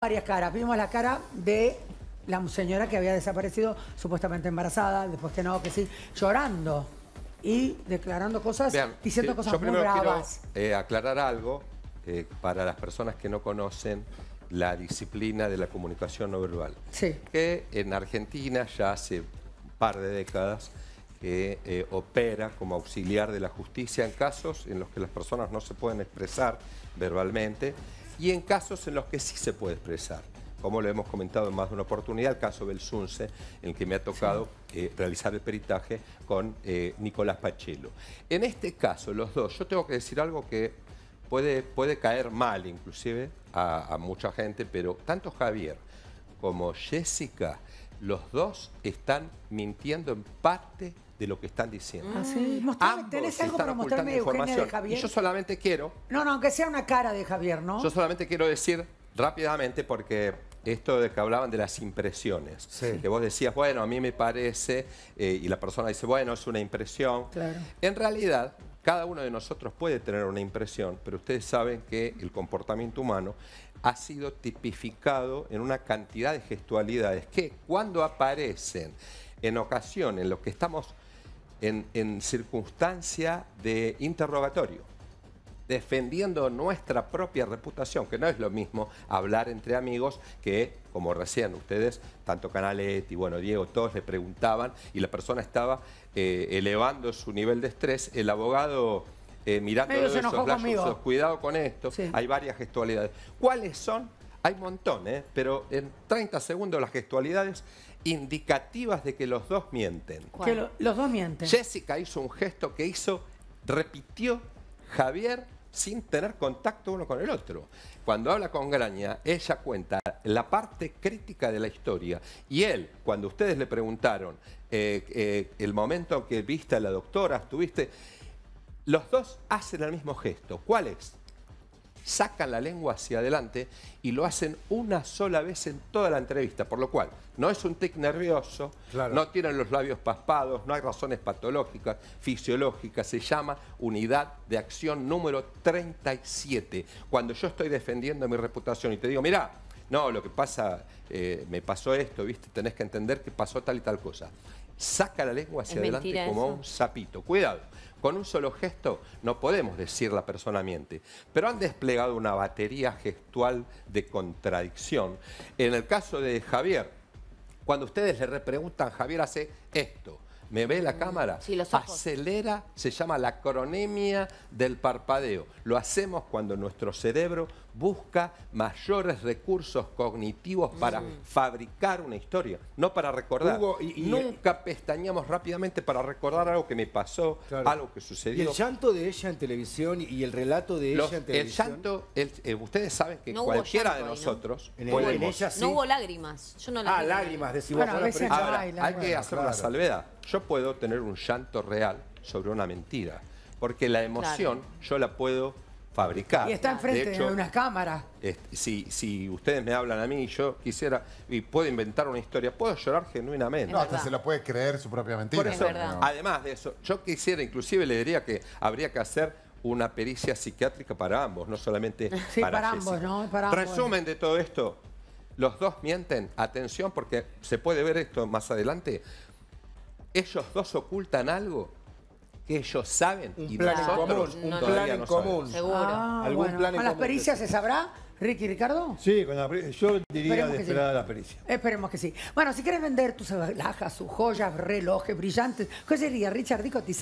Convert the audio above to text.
varias caras. Vimos la cara de la señora que había desaparecido, supuestamente embarazada, después que no, que sí, llorando y declarando cosas, diciendo cosas muy primero Quiero, eh, aclarar algo eh, para las personas que no conocen la disciplina de la comunicación no verbal. Sí. Que en Argentina ya hace un par de décadas que eh, opera como auxiliar de la justicia en casos en los que las personas no se pueden expresar verbalmente y en casos en los que sí se puede expresar. Como lo hemos comentado en más de una oportunidad, el caso Belsunce, en el que me ha tocado eh, realizar el peritaje con eh, Nicolás Pachelo. En este caso, los dos, yo tengo que decir algo que puede, puede caer mal inclusive a, a mucha gente, pero tanto Javier como Jessica, los dos están mintiendo en parte de lo que están diciendo. Ah, sí. ¿Tenés algo para mostrarme Javier? Y yo solamente quiero... No, no, aunque sea una cara de Javier, ¿no? Yo solamente quiero decir rápidamente, porque esto de que hablaban de las impresiones, que vos decías, bueno, a mí me parece, eh, y la persona dice, bueno, es una impresión. Claro. En realidad, cada uno de nosotros puede tener una impresión, pero ustedes saben que el comportamiento humano ha sido tipificado en una cantidad de gestualidades que cuando aparecen en ocasiones en lo que estamos en, circunstancia de interrogatorio, defendiendo nuestra propia reputación, que no es lo mismo hablar entre amigos que, como recién ustedes, tanto Canalet y bueno, Diego, todos le preguntaban y la persona estaba eh, elevando su nivel de estrés, el abogado eh, mirando esos cuidado con esto, hay varias gestualidades. ¿Cuáles son hay montones, pero en 30 segundos las gestualidades indicativas de que los dos mienten. Que los dos mienten. Jessica hizo un gesto que hizo, repitió Javier sin tener contacto uno con el otro. Cuando habla con Graña, ella cuenta la parte crítica de la historia. Y él, cuando ustedes le preguntaron eh, eh, el momento que viste a la doctora, estuviste, los dos hacen el mismo gesto. ¿Cuál es? sacan la lengua hacia adelante y lo hacen una sola vez en toda la entrevista, por lo cual no es un tic nervioso, no tienen los labios paspados, no hay razones patológicas, fisiológicas, se llama unidad de acción número 37. Cuando yo estoy defendiendo mi reputación y te digo, mirá, no, lo que pasa, eh, me pasó esto, ¿viste? Tenés que entender que pasó tal y tal cosa saca la lengua hacia adelante como un sapito. Cuidado, con un solo gesto no podemos decir la persona miente, pero han desplegado una batería gestual de contradicción. En el caso de Javier, cuando ustedes le preguntan, Javier hace esto. ¿Me ve la mm, cámara? Acelera, se llama la cronemia del parpadeo. Lo hacemos cuando nuestro cerebro busca mayores recursos cognitivos para fabricar una historia, no para recordar. y, Nunca pestañeamos pestañamos rápidamente para recordar algo que me pasó, algo que sucedió. el llanto de ella en televisión y el relato de ella en televisión. El llanto, eh, ustedes saben que cualquiera de nosotros... ¿no? en no hubo lágrimas. ah, lágrimas, decimos. Bueno, Ahora, hay, hay que hacer la una salvedad. Yo puedo tener un llanto real sobre una mentira, porque la emoción yo la puedo y está enfrente de, unas cámaras. si, si ustedes me hablan a mí, y yo quisiera, y puedo inventar una historia, puedo llorar genuinamente. No, hasta se la puede creer su propia mentira. además de eso, yo quisiera, inclusive le diría que habría que hacer una pericia psiquiátrica para ambos, no solamente sí, para, ambos, ¿no? Para Resumen de todo esto, los dos mienten, atención porque se puede ver esto más adelante, ellos dos ocultan algo que ellos saben. Un y plan nosotros común. Un plan común. Seguro. Ah, ¿Algún plan ¿Con las pericias se sabrá? ¿Ricky Ricardo? Sí, con yo diría Esperemos de esperar la pericia. Esperemos que sí. Bueno, si quieres vender tus alhajas, sus joyas, relojes brillantes, ¿qué sería Richard Dicotizar.